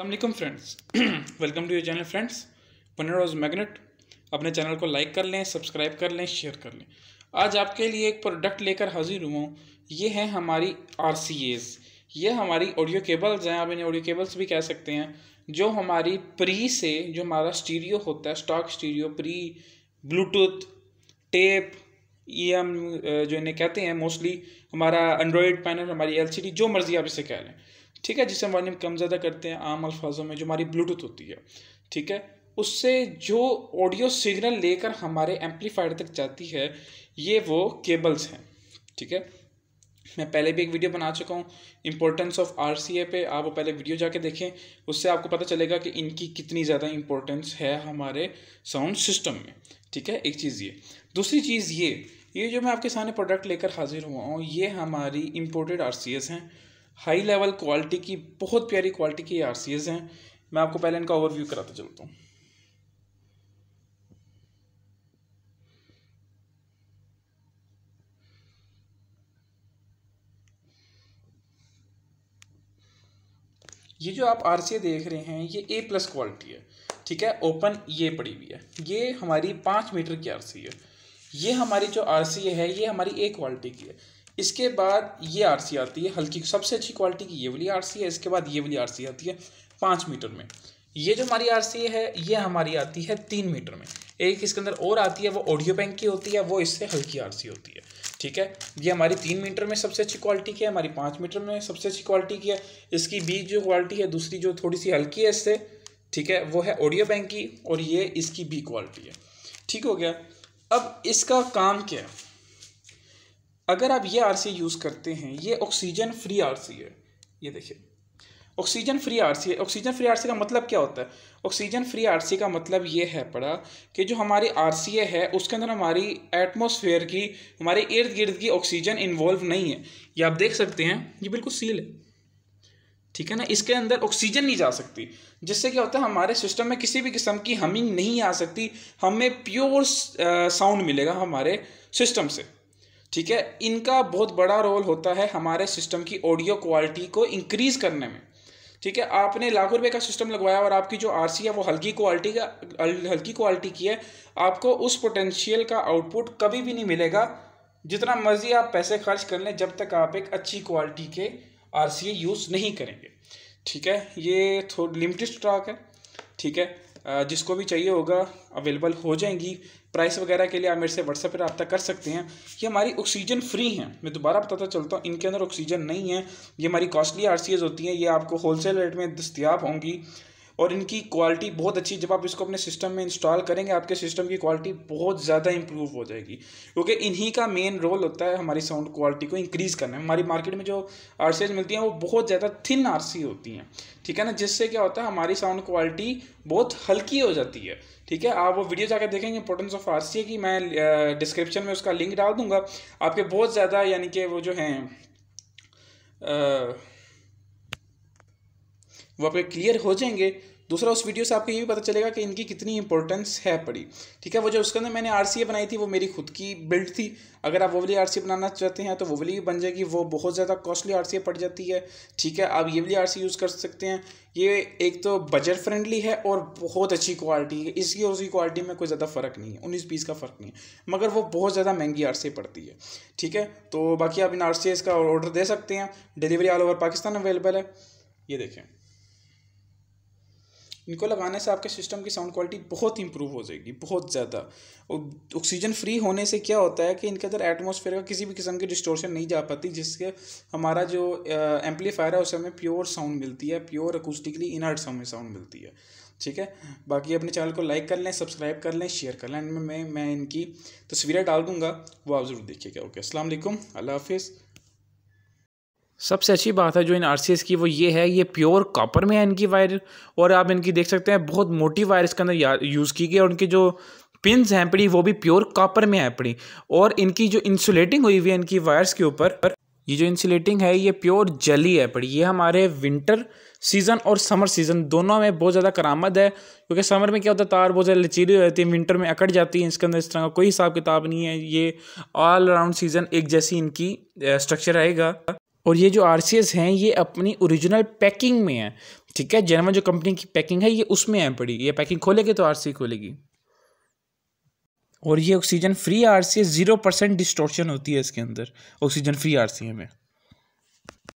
अल्लाम friends welcome to your channel friends पनर रोज मैगनेट अपने चैनल को लाइक कर लें सब्सक्राइब कर लें शेयर कर लें आज आपके लिए एक प्रोडक्ट लेकर हाजिर हुआ ये है हमारी आर सी एज़ ये हमारी ऑडियो केबल्स हैं आप इन्हें ऑडियो केबल्स भी कह सकते हैं जो हमारी प्री से जो हमारा स्टीरियो होता है stock stereo pre Bluetooth tape E M जो इन्हें कहते हैं मोस्टली हमारा एंड्रॉयड पैनल हमारी एल सी डी जो मर्ज़ी आप इसे कह लें ठीक है जिसे हम वॉल्यूम कम ज़्यादा करते हैं आम अल्फाजों में जो हमारी ब्लूटूथ होती है ठीक है उससे जो ऑडियो सिग्नल लेकर हमारे एम्पलीफायर तक जाती है ये वो केबल्स हैं ठीक है मैं पहले भी एक वीडियो बना चुका हूँ importance of R C A पे आप वो पहले वीडियो जाके देखें उससे आपको पता चलेगा कि इनकी कितनी ज़्यादा इम्पोर्टेंस है हमारे साउंड सिस्टम में ठीक है एक चीज़ ये दूसरी चीज़ ये ये जो मैं आपके सामने प्रोडक्ट लेकर हाजिर हुआ हूँ ये हमारी इम्पोर्टेड आर सी एस हैं हाई लेवल क्वालिटी की बहुत प्यारी क्वालिटी की आर हैं मैं आपको पहले इनका ओवरव्यू कराता चलता हूँ ये जो आप आर देख रहे हैं ये ए प्लस क्वालिटी है ठीक है ओपन ये पड़ी हुई है ये हमारी पाँच मीटर की आर है ये हमारी जो आर है ये हमारी ए क्वालिटी की है इसके बाद ये आरसी आती है हल्की सबसे अच्छी क्वालिटी की ये वाली आरसी है इसके बाद ये वाली आरसी आती है पाँच मीटर में ये जो हमारी आरसी है ये हमारी आती है तीन मीटर में एक इसके अंदर और आती है वो ऑडियो बैंक की होती है वो इससे हल्की आरसी होती है ठीक है ये हमारी तीन मीटर में सबसे अच्छी क्वालिटी की है हमारी पाँच मीटर में सबसे अच्छी क्वालिटी की है इसकी बीच जो क्वालिटी है दूसरी जो थोड़ी सी हल्की है इससे ठीक है वो है ऑडियो बैंक की और ये इसकी बी क्वालिटी है ठीक हो गया अब इसका काम क्या है अगर आप ये आर यूज़ करते हैं ये ऑक्सीजन फ्री आर है ये देखिए oxygen free R C oxygen free R का मतलब क्या होता है ऑक्सीजन फ्री आर का मतलब ये है पड़ा कि जो हमारी आर है उसके अंदर हमारी एटमोसफेयर की हमारे इर्द गिर्द की ऑक्सीजन इन्वॉल्व नहीं है ये आप देख सकते हैं ये बिल्कुल सील है ठीक है ना इसके अंदर ऑक्सीजन नहीं जा सकती जिससे क्या होता है हमारे सिस्टम में किसी भी किस्म की हमिंग नहीं आ सकती हमें प्योर साउंड uh, मिलेगा हमारे सिस्टम से ठीक है इनका बहुत बड़ा रोल होता है हमारे सिस्टम की ऑडियो क्वालिटी को इंक्रीज़ करने में ठीक है आपने लाखों रुपये का सिस्टम लगवाया और आपकी जो आर है वो हल्की क्वालिटी का हल्की क्वालिटी की है आपको उस पोटेंशियल का आउटपुट कभी भी नहीं मिलेगा जितना मर्जी आप पैसे खर्च कर लें जब तक आप एक अच्छी क्वालिटी के आर यूज़ नहीं करेंगे ठीक है ये थोड़ी लिमिटेड स्टॉक है ठीक है जिसको भी चाहिए होगा अवेलेबल हो जाएंगी प्राइस वगैरह के लिए आप मेरे से व्हाट्सएप पर रब्ता कर सकते हैं ये हमारी ऑक्सीजन फ्री हैं मैं दोबारा बताता चलता हूँ इनके अंदर ऑक्सीजन नहीं है ये हमारी कॉस्टली आर होती हैं ये आपको होलसेल रेट में दस्तियाब होंगी और इनकी क्वालिटी बहुत अच्छी जब आप इसको अपने सिस्टम में इंस्टॉल करेंगे आपके सिस्टम की क्वालिटी बहुत ज़्यादा इंप्रूव हो जाएगी क्योंकि इन्हीं का मेन रोल होता है हमारी साउंड क्वालिटी को इंक्रीज़ करना है हमारी मार्केट में जो आर मिलती हैं वो बहुत ज़्यादा थिन आर होती हैं ठीक है ना जिससे क्या होता है हमारी साउंड क्वालिटी बहुत हल्की हो जाती है ठीक है आप वो वीडियो जाकर देखेंगे इंपॉर्टेंस ऑफ आर की मैं डिस्क्रिप्शन में उसका लिंक डाल दूंगा आपके बहुत ज़्यादा यानी कि वो जो हैं वो आपके क्लियर हो जाएंगे दूसरा उस वीडियो से आपको ये भी पता चलेगा कि इनकी कितनी इंपॉर्टेंस है पड़ी ठीक है वो जो उसके अंदर मैंने आर बनाई थी वो मेरी खुद की बिल्ड थी अगर आप वो वाली आर बनाना चाहते हैं तो वो वाली भी बन जाएगी वो बहुत ज़्यादा कॉस्टली आर पड़ जाती है ठीक है आप ये वाली आर यूज़ कर सकते हैं ये एक तो बजट फ्रेंडली है और बहुत अच्छी क्वालिटी है इसकी और उसकी क्वालिटी में कोई ज़्यादा फ़र्क नहीं है उन्नीस बीस का फ़र्क नहीं है मगर वो बहुत ज़्यादा महंगी आर पड़ती है ठीक है तो बाकी आप इन आर का ऑर्डर दे सकते हैं delivery all over Pakistan available है ये देखें इनको लगाने से आपके सिस्टम की साउंड क्वालिटी बहुत इंप्रूव हो जाएगी बहुत ज़्यादा ऑक्सीजन फ्री होने से क्या होता है कि इनके अंदर एटमोसफेयर का किसी भी किस्म की डिस्टोर्शन नहीं जा पाती जिससे हमारा जो एम्पलीफायर है उस हमें प्योर साउंड मिलती है प्योर अकूस्टिकली इनर्ट हमें साउंड मिलती है ठीक है बाकी अपने चैनल को लाइक कर लें सब्सक्राइब कर लें शेयर कर लें मैं मैं इनकी तस्वीरें डाल दूंगा वो आप ज़रूर देखिएगा ओके असलम अल्लाह हाफिज़ सबसे अच्छी बात है जो इन आर की वो ये है ये प्योर कॉपर में है इनकी वायर और आप इनकी देख सकते हैं बहुत मोटी वायर इसके अंदर यूज़ की गई और उनकी जो पिनस हैं पड़ी वो भी प्योर कॉपर में है पड़ी और इनकी जो इंसुलेटिंग हुई हुई है इनकी वायर्स के ऊपर ये जो इंसुलेटिंग है ये प्योर जली है पड़ी ये हमारे विंटर सीज़न और समर सीज़न दोनों में बहुत ज़्यादा करामद है क्योंकि समर में क्या होता है तार बहुत ज़्यादा लचीली हो जाती है विंटर में अकड़ जाती है इसके अंदर इस तरह का कोई हिसाब किताब नहीं है ये ऑल अराउंड सीज़न एक जैसी इनकी स्ट्रक्चर रहेगा और ये जो आर हैं ये अपनी ओरिजिनल पैकिंग में है ठीक है जेनवन जो कंपनी की पैकिंग है ये उसमें है पड़ी ये पैकिंग खोलेगी तो आर खोलेगी और ये oxygen free R C zero percent distortion होती है इसके अंदर ऑक्सीजन फ्री आर सी में